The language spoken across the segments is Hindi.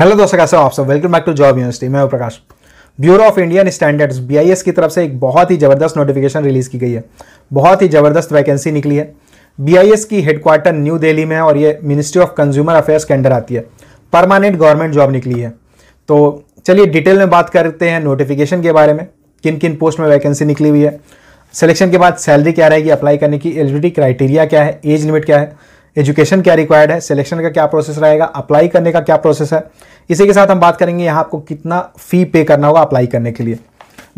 हेलो दोस्तों कैसे हो आप सब welcome back to job university मैं Prakash bureau of Indian standards B की तरफ से एक बहुत ही ज़बरदस्त नोटिफिकेशन रिलीज़ की गई है बहुत ही ज़बरदस्त वैकेंसी निकली है बी की हेडक्वार्टर न्यू दिल्ली में और ये मिनिस्ट्री ऑफ कंज्यूमर अफेयर्स के अंडर आती है परमानेंट गवर्नमेंट जॉब निकली है तो चलिए डिटेल में बात करते हैं नोटिफिकेशन के बारे में किन किन पोस्ट में वैकेंसी निकली हुई है सिलेक्शन के बाद सैलरी क्या रहेगी अप्लाई करने की एलिजिबिलिटी क्राइटेरिया क्या है एज लिमिट क्या है एजुकेशन क्या रिक्वायर्ड है सिलेक्शन का क्या प्रोसेस रहेगा अप्लाई करने का क्या प्रोसेस है इसी के साथ हम बात करेंगे यहाँ आपको कितना फ़ी पे करना होगा अप्लाई करने के लिए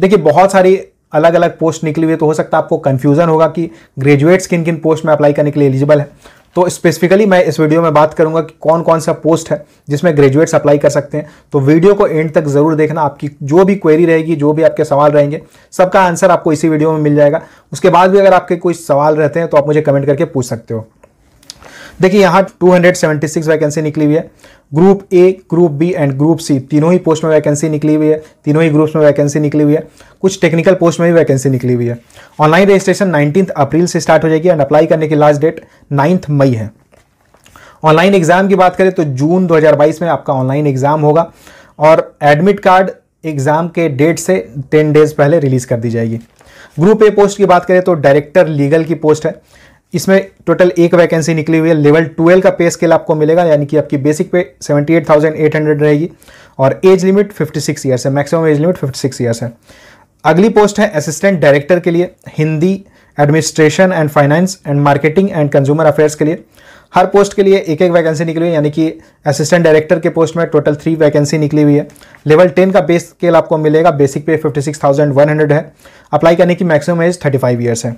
देखिए बहुत सारी अलग अलग पोस्ट निकली हुई है तो हो सकता है आपको कन्फ्यूज़न होगा कि ग्रेजुएट्स किन किन पोस्ट में अप्लाई करने के लिए एलिजिबल है तो स्पेसिफिकली मैं इस वीडियो में बात करूंगा कि कौन कौन सा पोस्ट है जिसमें ग्रेजुएट्स अप्लाई कर सकते हैं तो वीडियो को एंड तक जरूर देखना आपकी जो भी क्वेरी रहेगी जो भी आपके सवाल रहेंगे सबका आंसर आपको इसी वीडियो में मिल जाएगा उसके बाद भी अगर आपके कोई सवाल रहते हैं तो आप मुझे कमेंट करके पूछ सकते हो देखिए यहाँ 276 वैकेंसी निकली हुई है group A group B and group C तीनों ही पोस्ट में वैकेंसी निकली हुई है तीनों ही ग्रुप्स में वैकेंसी निकली हुई है कुछ टेक्निकल पोस्ट में भी वैकेंसी निकली हुई है ऑनलाइन रजिस्ट्रेशन नाइनटीन अप्रैल से स्टार्ट हो जाएगी एंड अप्लाई करने की लास्ट डेट नाइन्थ मई है ऑनलाइन एग्जाम की बात करें तो जून 2022 में आपका ऑनलाइन एग्जाम होगा और एडमिट कार्ड एग्जाम के डेट से टेन डेज पहले रिलीज कर दी जाएगी ग्रुप ए पोस्ट की बात करें तो डायरेक्टर लीगल की पोस्ट है इसमें टोटल एक वैकेंसी निकली हुई है लेवल ट्वेल्व का पे स्केल आपको मिलेगा यानी कि आपकी बेसिक पे 78,800 रहेगी और एज लिमिट 56 ईयर्स है मैक्सिमम एज लिमिट 56 ईयर्स है अगली पोस्ट है असिस्टेंट डायरेक्टर के लिए Hindi administration and finance and marketing and consumer affairs के लिए हर पोस्ट के लिए एक एक वैकेंसी निकली हुई यानी कि असिस्टेंट डायरेक्टर के पोस्ट में टोटल थ्री वैकेंसी निकली हुई है लेवल टेन का बेस स्केल आपको मिलेगा basic pay fifty six thousand one hundred है अप्लाई करने की maximum age thirty five years है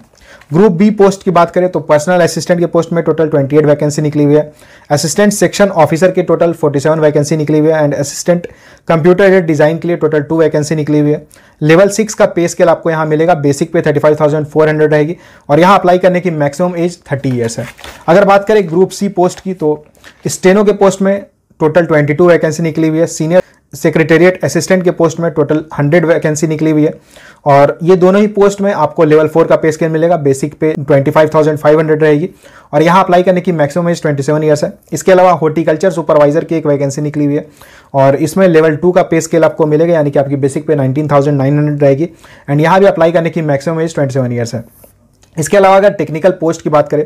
ग्रुप बी पोस्ट की बात करें तो पर्सनल असिस्टेंट के पोस्ट में टोटल ट्वेंटी एट वैकेंसी निकली हुई है असिस्टेंट सेक्शन ऑफिसर के टोटल फोर्टी सेवन वैकेंसी निकली हुई है एंड असिस्टेंट कंप्यूटर डिजाइन के लिए टोटल टू वैकेंसी निकली हुई है लेवल सिक्स का पे स्केल आपको यहाँ मिलेगा basic pay thirty five thousand four hundred रहेगी और यहाँ अप्लाई करने की मैक्सिमम एज थर्टी ईयर्स है अगर बात करें ग्रुप ग्रुप सी पोस्ट की तो स्टेनो के पोस्ट में टोटल 22 वैकेंसी निकली हुई है सीनियर सेक्रेटेरिएट असिस्टेंट के पोस्ट में टोटल 100 वैकेंसी निकली हुई है और ये दोनों ही पोस्ट में आपको लेवल फोर का पे स्केल मिलेगा बेसिक पे 25,500 रहेगी और यहाँ अप्लाई करने की मैक्सिमम एज 27 ईयर्स है इसके अलावा हॉर्टिकल्चर सुपरवाइजर की एक वैकेंसी निकली हुई है और इसमें लेवल टू का पे स्केल आपको मिलेगा यानी कि आपकी बेसिक पे 19,900 रहेगी एंड यहाँ भी अप्लाई करने की मैक्सिमम एज 27 ईयर्स है इसके अलावा अगर टेक्निकल पोस्ट की बात करें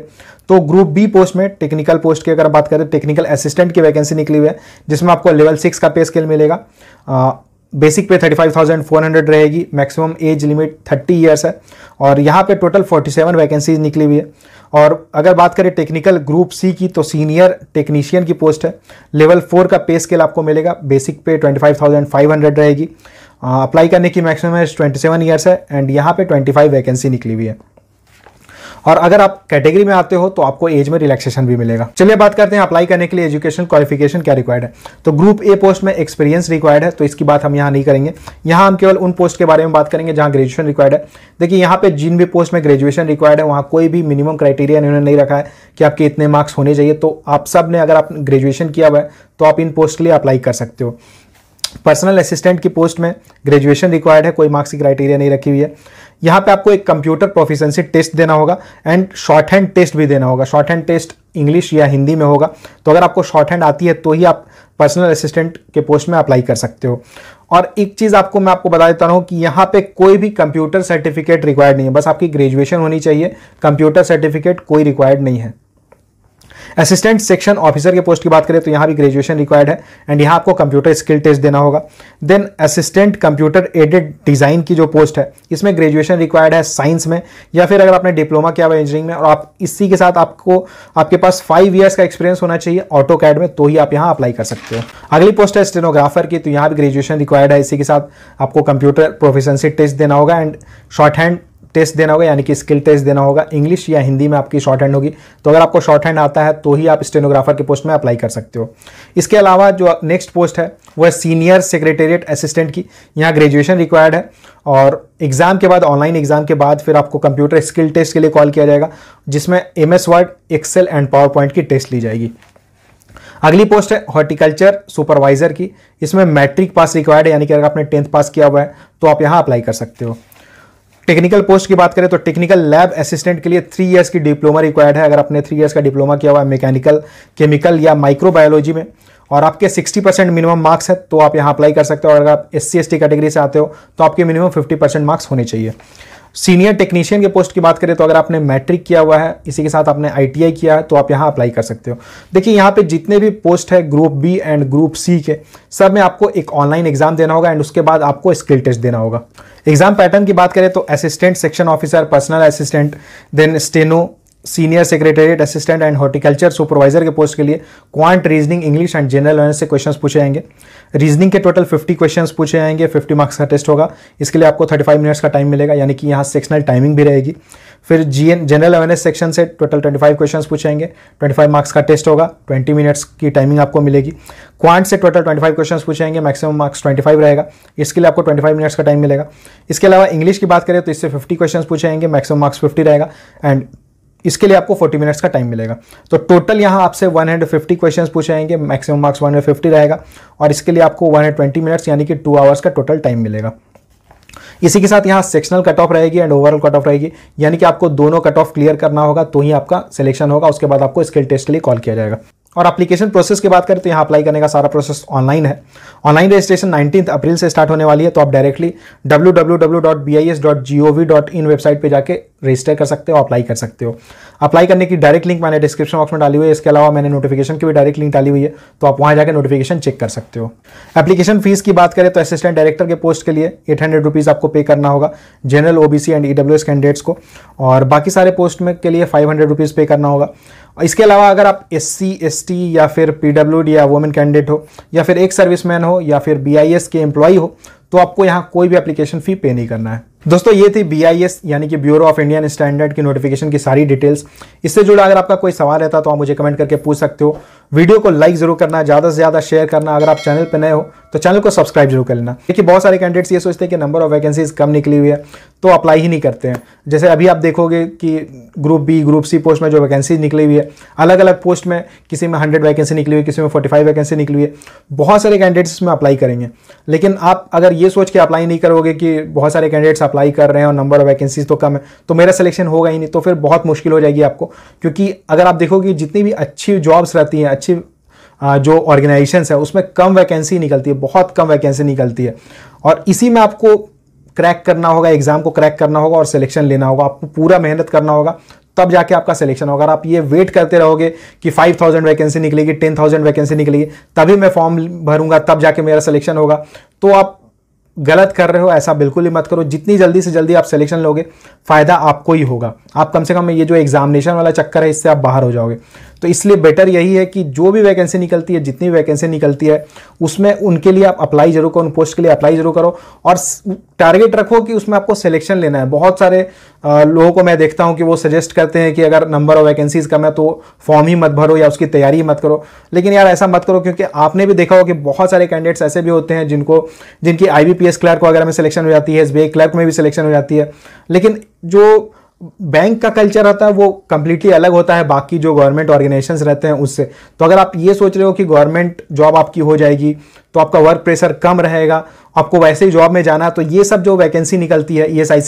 तो ग्रुप बी पोस्ट में टेक्निकल पोस्ट की अगर बात करें टेक्निकल असिस्टेंट की वैकेंसी निकली हुई है जिसमें आपको लेवल सिक्स का पे स्केल मिलेगा आ, बेसिक पे 35,400 रहेगी मैक्सिमम एज लिमिट 30 इयर्स है और यहाँ पे टोटल 47 वैकेंसीज निकली हुई है और अगर बात करें टेक्निकल ग्रुप सी की तो सीनियर टेक्नीशियन की पोस्ट है लेवल फोर का पे स्केल आपको मिलेगा बेसिक पे 25,500 रहेगी अप्लाई करने की मैक्सिमम एज 27 ईयर्स है एंड यहाँ पे 25 वैकेंसी निकली हुई है और अगर आप कैटेगरी में आते हो तो आपको एज में रिलैक्सेशन भी मिलेगा चलिए बात करते हैं अप्लाई करने के लिए एजुकेशन क्वालिफिकेशन क्या रिक्वायर्ड है तो ग्रुप ए पोस्ट में एक्सपीरियंस रिक्वायर्ड है तो इसकी बात हम यहाँ नहीं करेंगे यहाँ हम केवल उन पोस्ट के बारे में बात करेंगे जहाँ ग्रेजुएशन रिक्वायर्ड है देखिए यहाँ पे जिन भी पोस्ट में ग्रेजुएशन रिक्वायर्ड है वहाँ कोई भी मिनिमम क्राइटेरिया इन्होंने नहीं रखा है कि आपके इतने मार्क्स होने चाहिए तो आप सब ने अगर आप ग्रेजुएशन किया हुआ है तो आप इन पोस्ट के लिए अप्लाई कर सकते हो पर्सनल असिस्टेंट की पोस्ट में ग्रेजुएशन रिक्वायर्ड है कोई मार्क्स की क्राइटेरिया नहीं रखी हुई है यहाँ पे आपको एक कंप्यूटर प्रोफिशेंसी टेस्ट देना होगा एंड शॉर्ट हैंड टेस्ट भी देना होगा शॉर्ट हैंड टेस्ट इंग्लिश या हिंदी में होगा तो अगर आपको शॉर्ट हैंड आती है तो ही आप पर्सनल असिस्टेंट के पोस्ट में अप्लाई कर सकते हो और एक चीज़ आपको मैं आपको बता देता हूँ कि यहाँ पे कोई भी कंप्यूटर सर्टिफिकेट रिक्वायर्ड नहीं है बस आपकी ग्रेजुएशन होनी चाहिए कंप्यूटर सर्टिफिकेट कोई रिक्वायर्ड नहीं है असिस्टेंट सेक्शन ऑफिसर के पोस्ट की बात करें तो यहाँ भी ग्रेजुएशन रिक्वायर्ड है एंड यहाँ आपको कंप्यूटर स्किल टेस्ट देना होगा then assistant computer aided design की जो पोस्ट है इसमें ग्रेजुएशन रिक्वायर्ड है साइंस में या फिर अगर आपने डिप्लोमा किया हुआ इंजीनियरिंग में और आप इसी के साथ आपको आपके पास फाइव ईयर्स का एक्सपीरियंस होना चाहिए ऑटो कैड में तो ही आप यहाँ अप्लाई कर सकते हो अगली पोस्ट है स्टेनोग्राफर की तो यहाँ भी ग्रेजुएशन रिक्वायर्ड है इसी के साथ आपको कंप्यूटर प्रोफिशंसी टेस्ट देना होगा एंड शॉर्ट हैंड टेस्ट देना होगा यानी कि स्किल टेस्ट देना होगा इंग्लिश या हिंदी में आपकी शॉर्ट हैंड होगी तो अगर आपको शॉर्ट हैंड आता है तो ही आप स्टेनोग्राफर की पोस्ट में अप्लाई कर सकते हो इसके अलावा जो नेक्स्ट पोस्ट है वह सीनियर सेक्रेटेरिएट असिस्टेंट की यहाँ ग्रेजुएशन रिक्वायर्ड है और एग्ज़ाम के बाद ऑनलाइन एग्ज़ाम के बाद फिर आपको कंप्यूटर स्किल टेस्ट के लिए कॉल किया जाएगा जिसमें M S Word Excel and power point की टेस्ट ली जाएगी अगली पोस्ट है हॉर्टिकल्चर सुपरवाइजर की इसमें मैट्रिक पास रिक्वायर्ड है यानी कि अगर आपने टेंथ पास किया हुआ है तो आप यहाँ अप्लाई कर सकते हो टेक्निकल पोस्ट की बात करें तो टेक्निकल लैब असिस्टेंट के लिए थ्री ईयर्स की डिप्लोमा रिक्वायर्ड है अगर आपने थ्री ईयर्स का डिप्लोमा किया हुआ है मैकेनिकल केमिकल या माइक्रोबायोलॉजी में और आपके 60 परसेंट मिनिमम मार्क्स है तो आप यहां अप्लाई कर सकते हो और अगर आप एस सी कैटेगरी से आते हो तो आपके मिनिमम 50 परसेंट मार्क्स होने चाहिए सीनियर टेक्नीशियन के पोस्ट की बात करें तो अगर आपने मैट्रिक किया हुआ है इसी के साथ आपने आईटीआई किया है तो आप यहाँ अप्लाई कर सकते हो देखिए यहाँ पे जितने भी पोस्ट है group B and group C के सब में आपको एक ऑनलाइन एग्जाम देना होगा एंड उसके बाद आपको स्किल टेस्ट देना होगा एग्जाम पैटर्न की बात करें तो assistant section officer personal assistant then steno senior secretariat assistant and horticulture supervisor के पोस्ट के लिए quant reasoning English and general awareness से क्वेश्चंस पूछे जाएंगे रीजनिंग के टोटल 50 क्वेश्चंस पूछे जाएंगे 50 मार्क्स का टेस्ट होगा इसके लिए आपको 35 मिनट्स का टाइम मिलेगा यानी कि यहाँ सेक्शनल टाइमिंग भी रहेगी फिर G N general awareness section से टोटल 25 क्वेश्चंस पूछेंगे 25 मार्क्स का टेस्ट होगा 20 मिनट्स की टाइमिंग आपको मिलेगी क्वांट से टोटल 25 क्वेश्चंस पूछेंगे मैक्सिमम मार्क्स 25 रहेगा इसके लिए आपको 25 मिनट्स का टाइम मिलेगा इसके अलावा इंग्लिश की बात करें तो इससे 50 क्वेश्चंस पूछेंगे मैक्सिमम मार्क्स 50 रहेगा एंड इसके लिए आपको 40 मिनट्स का टाइम मिलेगा तो टोटल यहाँ आपसे 150 फिफ्टी पूछे जाएंगे मैक्सिमम मार्क्स 150 रहेगा और इसके लिए आपको 120 मिनट्स यानी कि टू आवर्स का टोटल टाइम मिलेगा इसी के साथ यहाँ सेक्शनल कट ऑफ रहेगी एंड ओवरऑल कट ऑफ रहेगी यानी कि आपको दोनों कट ऑफ क्लियर करना होगा तो ही आपका सिलेक्शन होगा उसके बाद आपको स्किल टेस्ट के लिए कॉल किया जाएगा और एप्लीकेशन प्रोसेस की बात करें तो यहाँ अप्लाई करने का सारा प्रोसेस ऑनलाइन है ऑनलाइन रजिस्ट्रेशन नाइनटीन अप्रैल से स्टार्ट होने वाली है तो आप directly W W W dot B I S G O V dot in website पे जाके रजिस्टर कर सकते हो अप्लाई कर सकते हो अप्लाई करने की डायरेक्ट लिंक मैंने डिस्क्रिप्शन बॉक्स में डाली हुई है इसके अलावा मैंने नोटिफिकेशन की भी डायरेक्ट लिंक डाली हुई है तो आप वहाँ जाकर नोटिफिकेशन चेक कर सकते हो एप्लीकेशन फीस की बात करें तो असिस्टेंट डायरेक्टर के पोस्ट के लिए एट हंड्रेड रुपीज़ आपको पे करना होगा general O B C and E S candidates को और बाकी सारे पोस्ट में के लिए फाइव हंड्रेड रुपीज़ पे करना होगा इसके अलावा अगर आप एस सी एस टी या फिर पी या वोमेन कैंडिडेट हो या फिर एक सर्विसमैन हो या फिर बी आई एस के एम्प्लॉई हो तो आपको यहाँ कोई भी एप्लीकेशन फ़ी पे नहीं करना है दोस्तों ये थी बी आई एस यानी कि ब्यूरो ऑफ इंडियन स्टैंडर्ड की नोटिफिकेशन की सारी डिटेल्स इससे जुड़ा अगर आपका कोई सवाल रहता तो आप मुझे कमेंट करके पूछ सकते हो वीडियो को लाइक जरूर करना ज़्यादा से ज़्यादा शेयर करना अगर आप चैनल पर नए हो तो चैनल को सब्सक्राइब जरूर कर लेना देखिए बहुत सारे कैंडिडेट्स ये सोचते हैं कि नंबर ऑफ वैकेंसीज कम निकली हुई है तो अप्लाई ही नहीं करते हैं जैसे अभी आप देखोगे कि group B group C post में जो वैकेंसीज निकली हुई है अलग अलग पोस्ट में किसी में हंड्रेड वैकेंसी निकली हुई किसी में फोर्टी फाइव वैकेंसी निकली हुई है बहुत सारे कैंडिडेट्स इसमें अप्लाई करेंगे लेकिन आप अगर ये सोच के अप्लाई नहीं करोगे कि बहुत सारे कैंडिडेट्स अप्लाई कर रहे हैं और नंबर ऑफ वैकेंसीज तो कम है तो मेरा सिलेक्शन होगा ही नहीं तो फिर बहुत मुश्किल हो जाएगी आपको क्योंकि अगर आप देखोगे जितनी भी अच्छी जॉब्स रहती हैं अच्छी जो ऑर्गेनाइजेशन है उसमें कम वैकेंसी निकलती है बहुत कम वैकेंसी निकलती है और इसी में आपको क्रैक करना होगा एग्जाम को क्रैक करना होगा और सिलेक्शन लेना होगा आपको पूरा मेहनत करना होगा तब जाके आपका सिलेक्शन होगा अगर आप ये वेट करते रहोगे कि 5000 वैकेंसी निकलेगी 10000 वैकेंसी निकलेगी तभी मैं फॉर्म भरूंगा तब जाके मेरा सिलेक्शन होगा तो आप गलत कर रहे हो ऐसा बिल्कुल ही मत करो जितनी जल्दी से जल्दी आप सिलेक्शन लोगे फ़ायदा आपको ही होगा आप कम से कम ये जो एग्जामिनेशन वाला चक्कर है इससे आप बाहर हो जाओगे तो इसलिए बेटर यही है कि जो भी वैकेंसी निकलती है जितनी वैकेंसी निकलती है उसमें उनके लिए आप अप्लाई जरूर करो उन पोस्ट के लिए अप्लाई जरूर करो और टारगेट रखो कि उसमें आपको सिलेक्शन लेना है बहुत सारे लोगों को मैं देखता हूं कि वो सजेस्ट करते हैं कि अगर नंबर ऑफ वैकेंसीज कम है तो फॉर्म ही मत भरो या उसकी तैयारी मत करो लेकिन यार ऐसा मत करो क्योंकि आपने भी देखा हो कि बहुत सारे कैंडिडेट्स ऐसे भी होते हैं जिनको जिनकी आई क्लर्क वगैरह में सिलेक्शन हो जाती है एस क्लर्क में भी सिलेक्शन हो जाती है लेकिन जो बैंक का कल्चर रहता है वो कम्प्लीटली अलग होता है बाकी जो गवर्नमेंट ऑर्गेनाइजेशन रहते हैं उससे तो अगर आप ये सोच रहे हो कि गवर्नमेंट जॉब आपकी हो जाएगी तो आपका वर्क प्रेशर कम रहेगा आपको वैसे ही जॉब में जाना तो ये सब जो वैकेंसी निकलती है ई e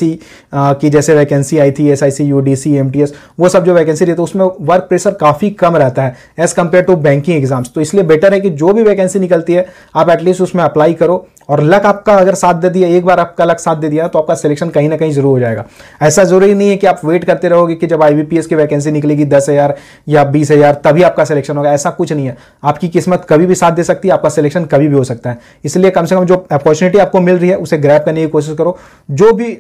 की जैसे वैकेंसी आई थी S I C U D C M T S वो सब जो वैकेंसी रहती है उसमें वर्क प्रेशर काफ़ी कम रहता है as compare to banking exams तो इसलिए बेटर है कि जो भी वैकेंसी निकलती है आप एटलीस्ट उसमें अप्लाई करो और लक आपका अगर साथ दे दिया एक बार आपका लक साथ दे दिया तो आपका सिलेक्शन कहीं ना कहीं जरूर हो जाएगा ऐसा जरूरी नहीं है कि आप वेट करते रहोगे कि जब आई की वैकेंसी निकलेगी दस हज़ार या बीस हज़ार तभी आपका सिलेक्शन होगा ऐसा कुछ नहीं है आपकी किस्मत कभी भी साथ दे सकती है आपका सिलेक्शन कभी भी भी हो सकता है इसलिए कम से कम जो अपॉर्चुनिटी आपको मिल रही है उसे ग्रैप करने की कोशिश करो जो भी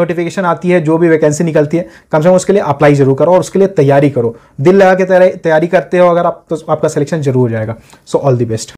नोटिफिकेशन आती है जो भी वैकेंसी निकलती है कम से कम उसके लिए अप्लाई जरूर करो और उसके लिए तैयारी करो दिल लगा के तैयारी करते हो अगर आप तो आपका सिलेक्शन जरूर हो जाएगा सो ऑल दी बेस्ट